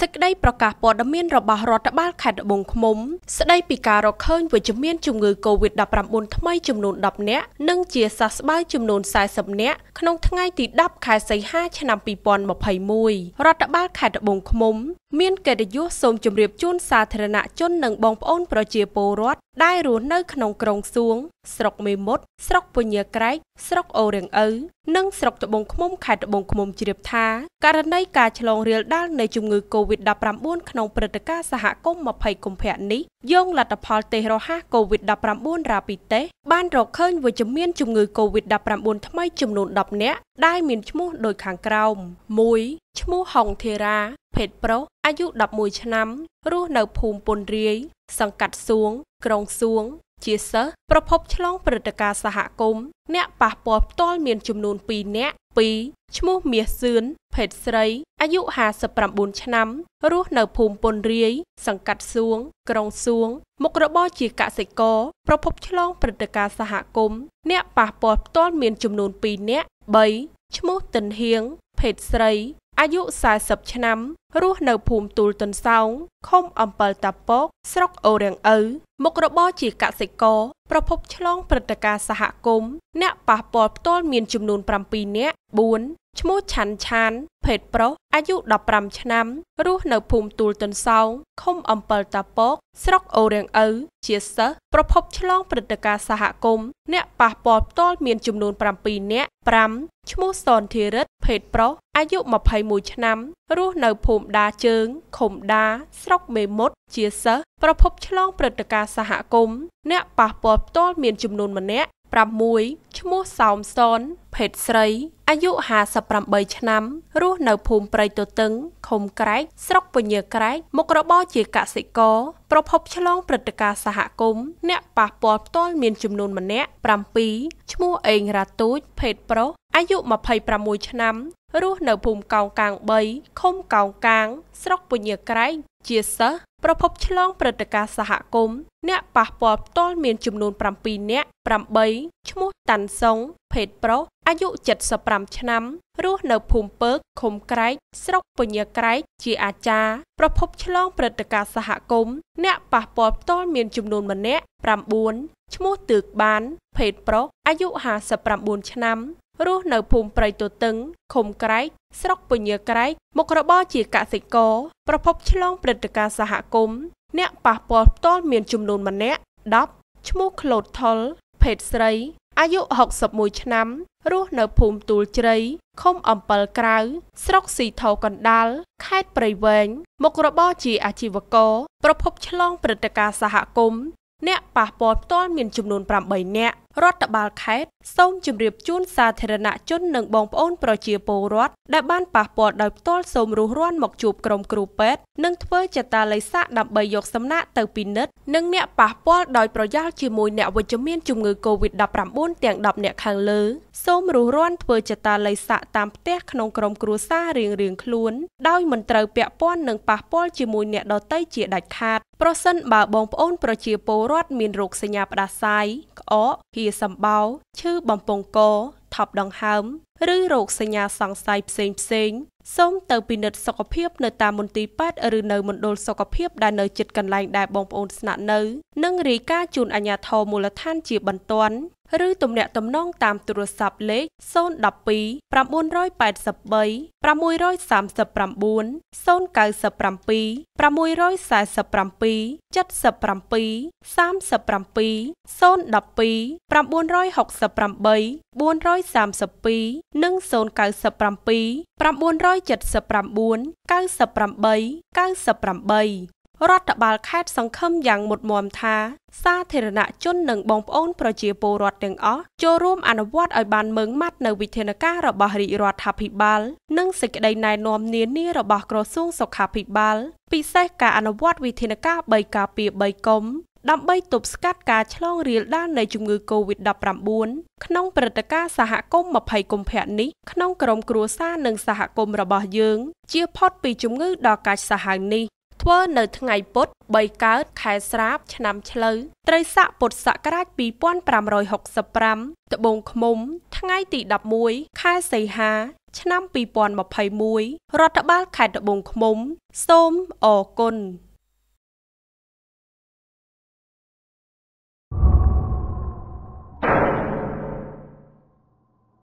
សេចក្តីប្រកាសព័ត៌មានរបស់រដ្ឋបាលខេត្តត្បូងឃ្មុំស្តីពីការរកឃើញវិជ្ជមានជំងឺ Covid-19 ថ្មីចំនួន10នាក់និងជាសះស្បើយចំនួន40នាក់ក្នុងថ្ងៃទី10ខែសីហាឆ្នាំ2021រដ្ឋបាលខេត្តត្បូងឃ្មុំ មានកិត្តិយសសូមជម្រាបជូនសាធារណជននិងបងប្អូនប្រជាពលរដ្ឋដែលរស់នៅក្នុងក្រុងសួង ស្រុកមេមត់ស្រុកពញាក្រែកស្រុកអូរៀងឪនិងស្រុកត្បូងឃ្មុំខេត្តត្បូងឃ្មុំជ្រាបថាករណីការឆ្លងរាលដាលនៃជំងឺ Covid-19 ក្នុងព្រឹត្តិការណ៍សហគមន៍20កុម្ភៈនេះយោងលទ្ធផលតេស្តរហ័ស Covid-19 រ៉ាពីតេស្តបានរកឃើញវិជ្ជមានជំងឺ Covid-19 ថ្មីចំនួន10នាក់ដែលមានឈ្មោះដូចខាងក្រោម1ឈ្មោះហុងធីរ៉ាភេទប្រុសអាយុ11ឆ្នាំរស់នៅភូមិពុនរាយសង្កាត់សួងក្រុងសួងជាសិស្សប្រភពឆ្លងព្រឹត្តិការណ៍សហគមន៍អ្នកប៉ះពាល់ផ្ទាល់មានចំនួន2នាក់2ឈ្មោះមាសសឿនភេទស្រី អាយុ59ឆ្នាំរស់នៅភូមិពុនរាយសង្កាត់សួង ក្រុងសួងមុខរបរជាកសិករ ប្រភពឆ្លងព្រឹត្តិការណ៍សហគមន៍អ្នកប៉ះពាល់ផ្ទាល់មាន ចំនួន2នាក់3ឈ្មោះតិនហៀងភេទស្រីអាយុ40ឆ្នាំរស់នៅភូមិទូលតុនសោងឃុំអំពិលតាពកស្រុកអូរៀងឪមុខរបរជាកសិករ ប្រភពឆ្លងព្រឹត្តិការណ៍សហគមន៍អ្នកប៉ះពាល់ផ្ទាល់មានចំនួន7នាក់4ឈ្មោះឆាន់ឆានភេទប្រុសអាយុ15ឆ្នាំរស់នៅភូមិទូលតុនសោងឃុំអំពិលតាពកស្រុកអូរៀងឪជាសិស្សប្រភពឆ្លងព្រឹត្តិការណ៍សហគមន៍អ្នកប៉ះពាល់ផ្ទាល់មានចំនួន7នាក់5ឈ្មោះសនធីរិទ្ធភេទប្រុសអាយុ21ឆ្នាំរស់នៅភូមិដាជើងឃុំដាស្រុកមេមត់ជាសិស្សប្រភពឆ្លងព្រឹត្តិការណ៍សហគមន៍អ្នកប៉ះពាល់ផ្ទាល់មានចំនួនម្នាក់6ឈ្មោះសោមសនភេទស្រីអាយុ58ឆ្នាំរស់នៅភូមិព្រៃទទឹងឃុំក្រែកស្រុកពញាក្រែកមុខរបរជាកសិករ ប្រភពឆ្លងព្រឹត្តិការណ៍សហគមន៍អ្នកប៉ះពាល់ផ្ទាល់មានចំនួនម្នាក់7ឈ្មោះអេងរ៉ាទូចភេទប្រុសអាយុ26ឆ្នាំ រស់នៅភូមិកោងកាង3ឃុំកោងកាង ស្រុកពញាក្រែកជាសិស្សប្រភព ឆ្លងព្រឹត្តិការណ៍សហគមន៍អ្នកប៉ះពាល់ផ្ទាល់មានចំនួន7នាក់8ឈ្មោះតាន់សុងភេទប្រុសអាយុ75ឆ្នាំរស់នៅភូមិពើកឃុំក្រែកស្រុកពញាក្រែកជាអាចារ្យប្រភពឆ្លងព្រឹត្តិការណ៍សហគមន៍អ្នកប៉ះពាល់ផ្ទាល់មានចំនួនម្នាក់9ឈ្មោះទើកបានភេទប្រុសអាយុ59ឆ្នាំរស់នៅភូមិព្រៃទទឹងឃុំក្រែកស្រុកពញាក្រែកមុខរបរជាកសិករប្រភពឆ្លងព្រឹត្តិការណ៍សហគមន៍អ្នកប៉ះពាល់ផ្ទាល់មានចំនួនម្នាក់10ឈ្មោះក្លូតថុលភេទស្រីអាយុ61ឆ្នាំ រស់នៅភូមិទូលជ្រៃឃុំអំពិលក្រៅ ស្រុកស៊ីថោកណ្ដាលខេត្តព្រៃវែងមុខរបរជាអាជីវករប្រភពឆ្លងព្រឹត្តិការណ៍សហគមន៍អ្នកប៉ះពាល់ផ្ទាល់មានចំនួន8នាក់រដ្ឋបាលខេត្តសូមជម្រាបជូនសាធារណជននិងបងប្អូនប្រជាពលរដ្ឋដែលបានប៉ះពាល់ដោយផ្ទាល់សូមរុះរានមកជួបក្រុមគ្រូពេទ្យនិងធ្វើចតាល័យស័កដើម្បីយកសំណាក់ទៅពិនិត្យនិងអ្នកប៉ះពាល់ដោយប្រយោលជាមួយអ្នកវិជ្ជមានជំងឺ Covid-19 ទាំង10អ្នកខាងលើសូមរុះរានធ្វើចតាល័យស័កតាមផ្ទះក្នុងក្រុមគ្រួសាររៀងរៀងខ្លួនដោយមិនត្រូវពាក់ព័ន្ធនឹងប៉ះពាល់ជាមួយអ្នកដទៃជាដាច់ខាតប្រសិនបើបងប្អូនប្រជាពលរដ្ឋមានរោគសញ្ញាផ្ដាសាយក្អកហៀជាសម្បោរឈឺបំពង់កថប់ដង្ហើមឬរោគសញ្ញាសង្ស័យផ្សេងផ្សេងសូមទៅ ពិនិត្យសុខភាពនៅតាមមន្ទីរពេទ្យឬនៅមណ្ឌលសុខភាពដែលនៅជិតកន្លែងដែលបងប្អូនស្នាក់នៅ និងរាយការណ៍ជូនអាជ្ញាធរមូលដ្ឋានជាបន្ទាន់ឬទំនាក់ទំនងតាមទូរស័ព្ទលេខ012 983 639 097 647 77 37 012 968 432និង097 979 98 98រដ្ឋបាលខេត្តសង្ឃឹមយ៉ាងមុតមមថាសាធារណជននិងបងប្អូនប្រជាពលរដ្ឋទាំងអស់ចូលរួមអនុវត្តឲ្យបានម៉ឺងម៉ាត់នៅវិធានការរបស់រាជរដ្ឋាភិបាលនិងសេចក្តីណែនាំនានារបស់ក្រសួងសុខាភិបាលពិសេសការអនុវត្តវិធានការ3ការពារ3កុំដើម្បីទប់ស្កាត់ការឆ្លងរាលដាលនៃជំងឺ Covid-19 ក្នុងព្រឹត្តិការណ៍សហគមន៍20កុម្ភៈនេះក្នុងក្រមគ្រួសារនិងសហគមន៍របស់យើងជាផុតពីជំងឺដ៏កាចសាហាវនេះធ្វើនៅថ្ងៃពុធ3កើត ខែស្រាប ឆ្នាំឆ្លូវត្រីស័កពុទ្ធសករាជ2565ត្បូងឃ្មុំ ថ្ងៃទី11ខែសីហាឆ្នាំ2021រដ្ឋបាលខេត្តត្បូងឃ្មុំសូមអរគុណ